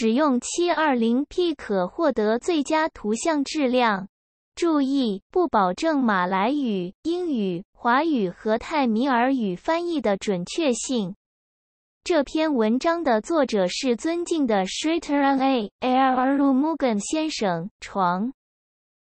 使用 720p 可获得最佳图像质量。注意，不保证马来语、英语、华语和泰米尔语翻译的准确性。这篇文章的作者是尊敬的 s h r i t a A. Arumugan 先生，床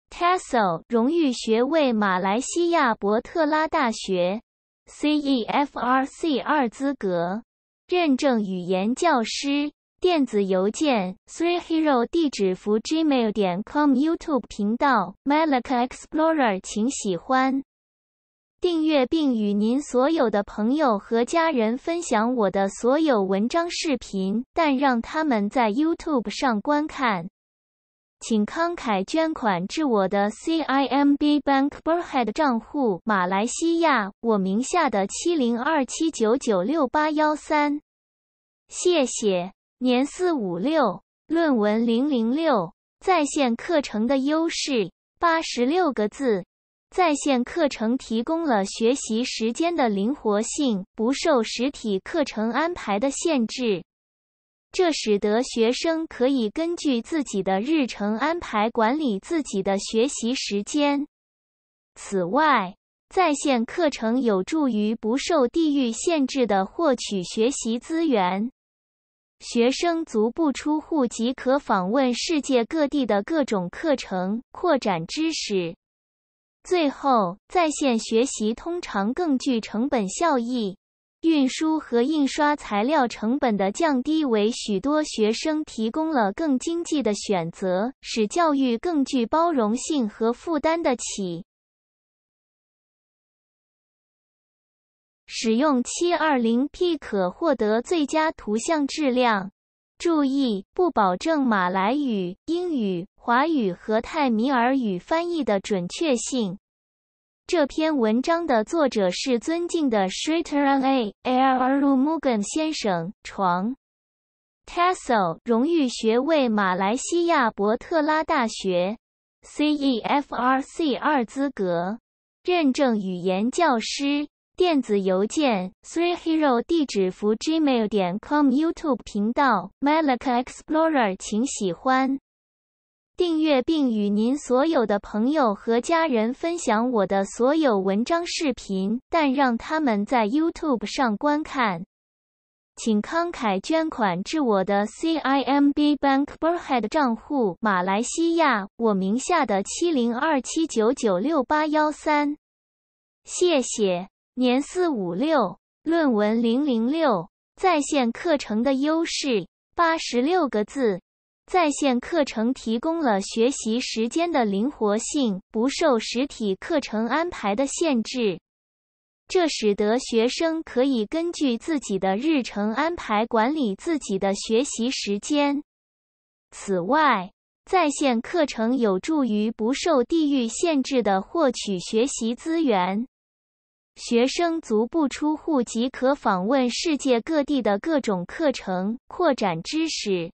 Tassel 荣誉学位，马来西亚伯特拉大学 CEFR C 二资格认证语言教师。电子邮件：threehero 地址符 gmail 点 com。YouTube 频道 m a l a e x p l o r e r 请喜欢、订阅，并与您所有的朋友和家人分享我的所有文章、视频，但让他们在 YouTube 上观看。请慷慨捐款至我的 CIMB Bank Berhad e 账户，马来西亚，我名下的七零二七九九六八幺三。谢谢。年四五六论文零零六在线课程的优势八十六个字。在线课程提供了学习时间的灵活性，不受实体课程安排的限制，这使得学生可以根据自己的日程安排管理自己的学习时间。此外，在线课程有助于不受地域限制的获取学习资源。学生足不出户即可访问世界各地的各种课程，扩展知识。最后，在线学习通常更具成本效益，运输和印刷材料成本的降低为许多学生提供了更经济的选择，使教育更具包容性和负担得起。使用 720p 可获得最佳图像质量。注意，不保证马来语、英语、华语和泰米尔语翻译的准确性。这篇文章的作者是尊敬的 Shri T. A. a r u m u g a n 先生，床 Tassel 荣誉学位，马来西亚伯特拉大学 CEFR C 二资格认证语言教师。电子邮件：threehero 地址服 gmail 点 com。YouTube 频道 MalacExplorer，请喜欢、订阅，并与您所有的朋友和家人分享我的所有文章、视频。但让他们在 YouTube 上观看，请慷慨捐款至我的 CIMB Bank Berhad e 账户，马来西亚，我名下的七零二七九九六八幺三。谢谢。年四五六论文零零六在线课程的优势八十六个字。在线课程提供了学习时间的灵活性，不受实体课程安排的限制，这使得学生可以根据自己的日程安排管理自己的学习时间。此外，在线课程有助于不受地域限制的获取学习资源。学生足不出户即可访问世界各地的各种课程，扩展知识。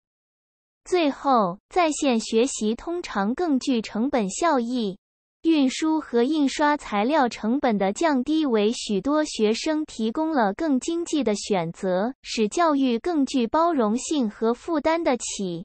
最后，在线学习通常更具成本效益。运输和印刷材料成本的降低，为许多学生提供了更经济的选择，使教育更具包容性和负担得起。